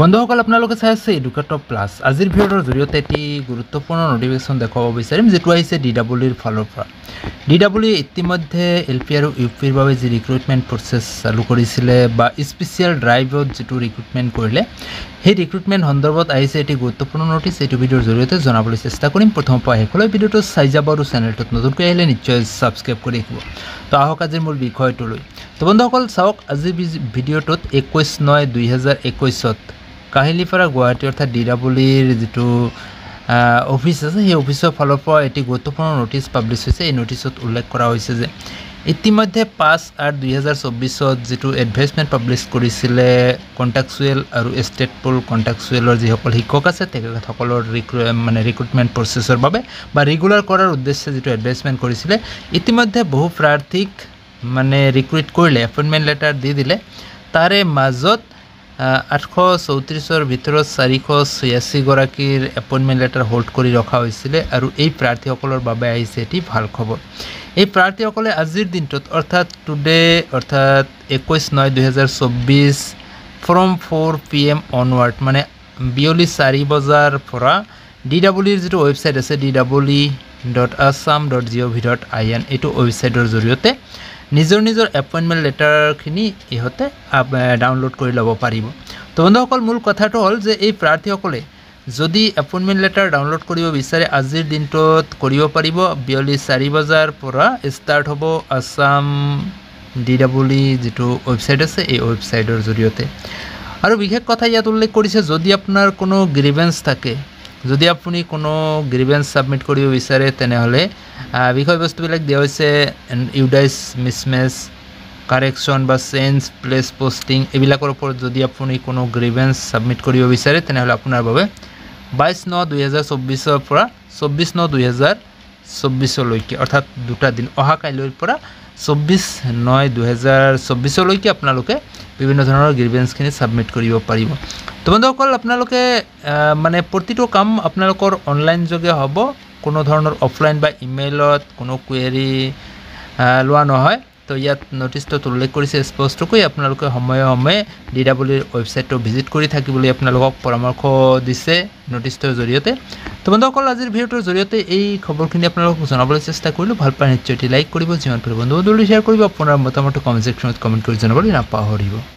বন্ধুসকল আপোনালোকে চাই আছে এডুকেটৰ প্লাছ আজিৰ ভিডিঅ'ৰ জৰিয়তে এটি গুৰুত্বপূৰ্ণ ন'টিফিকেশ্যন দেখুৱাব বিচাৰিম যিটো আহিছে ডি ডাব্লিউৰ ফালৰ পৰা ডি ডাব্লিউ e ইতিমধ্যে এল পি আৰু ইউ পিৰ বাবে যি ৰিক্ৰুইটমেণ্ট প্ৰচেছ চালু কৰিছিলে বা স্পেচিয়েল ড্ৰাইভত যিটো ৰিক্ৰুইটমেণ্ট কৰিলে সেই ৰিক্ৰুইটমেণ্ট সন্দৰ্ভত আহিছে এটি গুৰুত্বপূৰ্ণ ন'টিচ এইটো ভিডিঅ'ৰ জৰিয়তে জনাবলৈ চেষ্টা কৰিম প্ৰথমৰ পৰা শেষলৈ ভিডিঅ'টো চাই যাব আৰু চেনেলটোত নতুনকৈ আহিলে নিশ্চয় ছাবস্ক্ৰাইব কৰি আহিব তো আহক আজিৰ মোৰ বিষয়টোলৈ তো বন্ধুসকল চাওক আজিৰ ভিডিঅ'টোত একৈছ নয় দুহেজাৰ একৈছত কাহিলি পৰা গুৱাহাটী অৰ্থাৎ ডি ডাব্লিউৰ যিটো অফিচ আছে সেই অফিচৰ ফালৰ পৰা এটি গুৰুত্বপূৰ্ণ নটিচ পাব্লিছ হৈছে এই নটিচত উল্লেখ কৰা হৈছে যে ইতিমধ্যে পাঁচ আঠ দুই হাজাৰ চৌবিছত যিটো এডভাৰ্টাইজমেণ্ট পাব্লিছ কৰিছিলে কণ্টেক্সুৱেল আৰু ষ্টেট পুল কণ্টেক্সুৱেলৰ যিসকল শিক্ষক আছে তেখেতসকলৰ ৰিক্ৰু মানে ৰিক্ৰুটমেণ্ট প্ৰচেছৰ বাবে বা ৰেগুলাৰ কৰাৰ উদ্দেশ্যে যিটো এডভাৰ্টাইজমেণ্ট কৰিছিলে ইতিমধ্যে বহু প্ৰাৰ্থীক মানে ৰিক্ৰুইট কৰিলে এপইণ্টমেণ্ট লেটাৰ দি দিলে তাৰে মাজত আঠশ চৌত্ৰিছৰ ভিতৰত চাৰিশ ছয়াশীগৰাকীৰ এপইণ্টমেণ্ট লেটাৰ হোল্ড কৰি ৰখা হৈছিলে আৰু এই প্ৰাৰ্থীসকলৰ বাবে আহিছে এটি ভাল খবৰ এই প্ৰাৰ্থীসকলে আজিৰ দিনটোত অৰ্থাৎ টুডে অৰ্থাৎ একৈছ নয় দুহেজাৰ চৌব্বিছ ফ্ৰম ফ'ৰ পি এম অনৱাৰ্ড মানে বিয়লি চাৰি বজাৰ পৰা ডি ডাব্লিউৰ যিটো ৱেবছাইট আছে D W dot Assam dot G O' V dot I N এইটো ৱেবছাইটৰ জৰিয়তে নিজৰ নিজৰ এপইণ্টমেণ্ট লেটাৰখিনি ইহঁতে ডাউনলোড কৰি ল'ব পাৰিব তো বন্ধুসকল মূল কথাটো হ'ল যে এই প্ৰাৰ্থীসকলে যদি এপইণ্টমেণ্ট লেটাৰ ডাউনলোড কৰিব বিচাৰে আজিৰ দিনটোত কৰিব পাৰিব বিয়লি চাৰি বজাৰ পৰা ষ্টাৰ্ট হ'ব আছাম ডি ডাব্লিউ ডাব্লি যিটো ৱেবছাইট আছে এই ৱেবছাইটৰ জৰিয়তে আৰু বিশেষ কথা ইয়াত উল্লেখ কৰিছে যদি আপোনাৰ কোনো গ্ৰিভেঞ্চ থাকে যদি আপুনি কোনো গ্ৰিভেঞ্চ ছাবমিট কৰিব বিচাৰে তেনেহ'লে বিষয়বস্তুবিলাক দিয়া হৈছে ইউডাইজ মিছমেচ কাৰেকশ্যন বা চেঞ্জ প্লেচ পষ্টিং এইবিলাকৰ ওপৰত যদি আপুনি কোনো গ্ৰিভেঞ্চ ছাবমিট কৰিব বিচাৰে তেনেহ'লে আপোনাৰ বাবে বাইছ ন দুহেজাৰ চৌব্বিছৰ পৰা চৌব্বিছ ন দুহেজাৰ চৌব্বিছলৈকে অৰ্থাৎ দুটা দিন অহা কাইলৈৰ পৰা চৌব্বিছ ন দুহেজাৰ চৌব্বিছলৈকে আপোনালোকে বিভিন্ন ধৰণৰ গ্ৰিভেঞ্চখিনি ছাবমিট কৰিব পাৰিব তো বন্ধুসকল আপোনালোকে মানে প্ৰতিটো কাম আপোনালোকৰ অনলাইন যোগে হ'ব কোনো ধৰণৰ অফলাইন বা ইমেইলত কোনো কুৱেৰি লোৱা নহয় তো ইয়াত নটিচটোত উল্লেখ কৰিছে স্পষ্টকৈ আপোনালোকে সময়ে সময়ে ডি ডাব্লিউৰ ৱেবছাইটটো ভিজিট কৰি থাকিবলৈ আপোনালোকক পৰামৰ্শ দিছে নটিচটোৰ জৰিয়তে তো বন্ধুসকল আজিৰ ভিডিঅ'টোৰ জৰিয়তে এই খবৰখিনি আপোনালোকক জনাবলৈ চেষ্টা কৰিলোঁ ভাল পায় নিশ্চয় লাইক কৰিব যিমান পাৰে বন্ধু বন্ধুবোৰ শ্বেয়াৰ কৰিব আপোনাৰ মতামতটো কমেণ্ট ছেকশ্যনত কমেণ্ট কৰি জনাবলৈ নাপাহৰিব